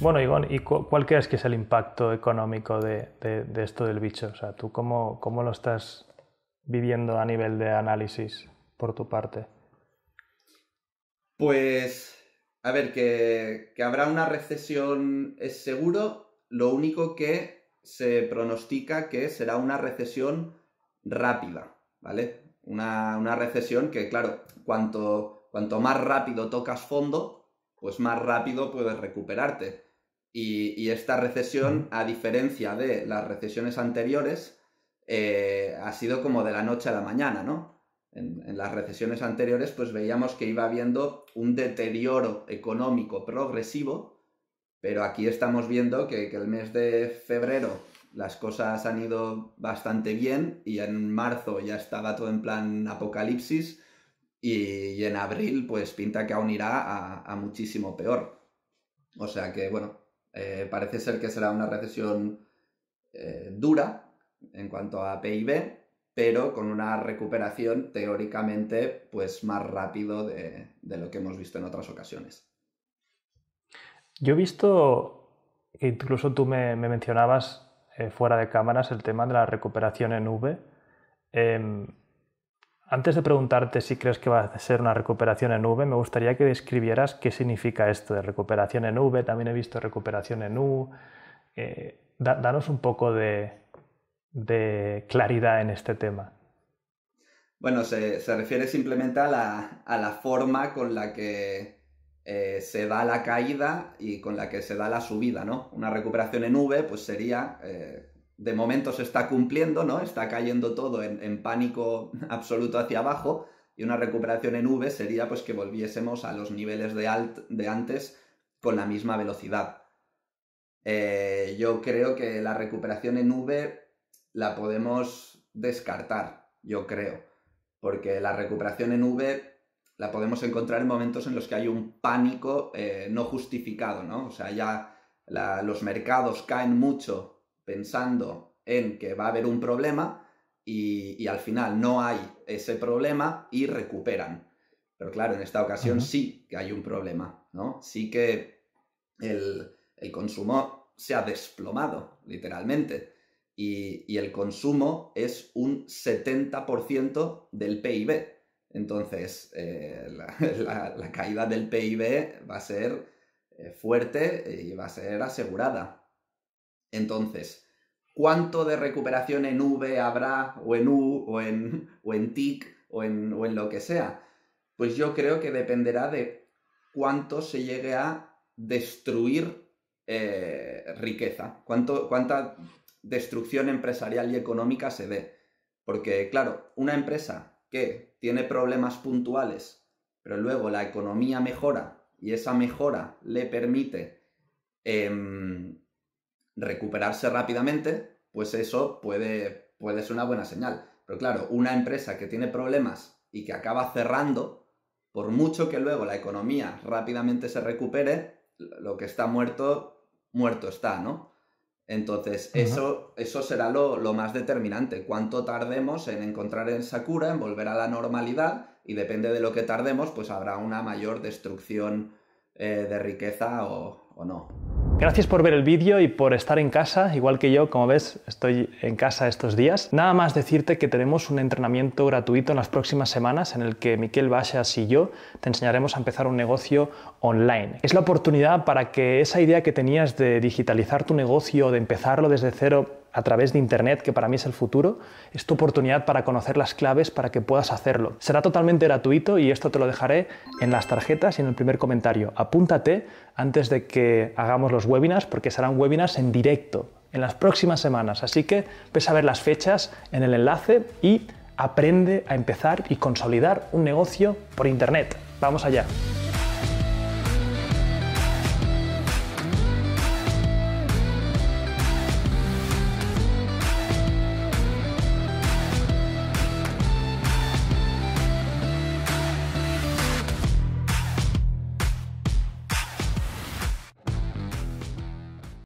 Bueno, Igon, ¿y cuál crees que es el impacto económico de, esto del bicho? O sea, ¿tú cómo, lo estás viviendo a nivel de análisis por tu parte? Pues, a ver, que, habrá una recesión es seguro, lo único que se pronostica que será una recesión rápida, ¿vale? Una, una recesión que, claro, cuanto, cuanto más rápido tocas fondo, pues más rápido puedes recuperarte. Y, esta recesión, a diferencia de las recesiones anteriores, eh, ha sido como de la noche a la mañana, ¿no? En, las recesiones anteriores, pues veíamos que iba habiendo un deterioro económico progresivo, pero aquí estamos viendo que, el mes de febrero las cosas han ido bastante bien y en marzo ya estaba todo en plan apocalipsis y, en abril pues pinta que aún irá a, muchísimo peor. O sea que bueno, eh, parece ser que será una recesión eh, dura en cuanto a PIB, pero con una recuperación teóricamente pues, más rápido de, lo que hemos visto en otras ocasiones. Yo he visto incluso tú me, mencionabas eh, fuera de cámaras el tema de la recuperación en V. Em, antes de preguntarte si crees que va a ser una recuperación en V, me gustaría que describieras qué significa esto de recuperación en V. También he visto recuperación en U. Eh, danos un poco de, claridad en este tema. Bueno, se, refiere simplemente a la, forma con la que eh, se da la caída y con la que se da la subida, ¿no? Una recuperación en V pues sería eh, de momento se está cumpliendo, ¿no? Está cayendo todo en, pánico absoluto hacia abajo y una recuperación en V sería pues que volviésemos a los niveles de, alt, de antes con la misma velocidad. Eh, yo creo que la recuperación en V la podemos descartar, yo creo, porque la recuperación en V la podemos encontrar en momentos en los que hay un pánico eh, no justificado, ¿no? O sea, ya los mercados caen mucho pensando en que va a haber un problema y, al final no hay ese problema y recuperan. Pero claro, en esta ocasión sí que hay un problema, ¿no? Sí que el, consumo se ha desplomado, literalmente. Y, el consumo es un 70% del PIB. Entonces, eh, la, caída del PIB va a ser eh, fuerte y va a ser asegurada. Entonces, ¿cuánto de recuperación en V habrá, o en U, o en, TIC, o en, o en lo que sea? Pues yo creo que dependerá de cuánto se llegue a destruir eh, riqueza, cuánto, cuánta destrucción empresarial y económica se dé. Porque, claro, una empresa que tiene problemas puntuales, pero luego la economía mejora y esa mejora le permite em, recuperarse rápidamente, pues eso puede, puede ser una buena señal. Pero claro, una empresa que tiene problemas y que acaba cerrando, por mucho que luego la economía rápidamente se recupere, lo que está muerto, muerto está, ¿no? Entonces, eso, eso será lo, más determinante. Cuánto tardemos en encontrar esa Sakura, en volver a la normalidad, y depende de lo que tardemos, pues habrá una mayor destrucción eh, de riqueza o no. Gracias por ver el vídeo y por estar en casa, igual que yo, como ves, estoy en casa estos días. Nada más decirte que tenemos un entrenamiento gratuito en las próximas semanas en el que Miquel Bachas y yo te enseñaremos a empezar un negocio online. Es la oportunidad para que esa idea que tenías de digitalizar tu negocio, de empezarlo desde cero, a través de Internet, que para mí es el futuro, es tu oportunidad para conocer las claves para que puedas hacerlo. Será totalmente gratuito y esto te lo dejaré en las tarjetas y en el primer comentario. Apúntate antes de que hagamos los webinars porque serán webinars en directo en las próximas semanas. Así que ves a ver las fechas en el enlace y aprende a empezar y consolidar un negocio por Internet. Vamos allá.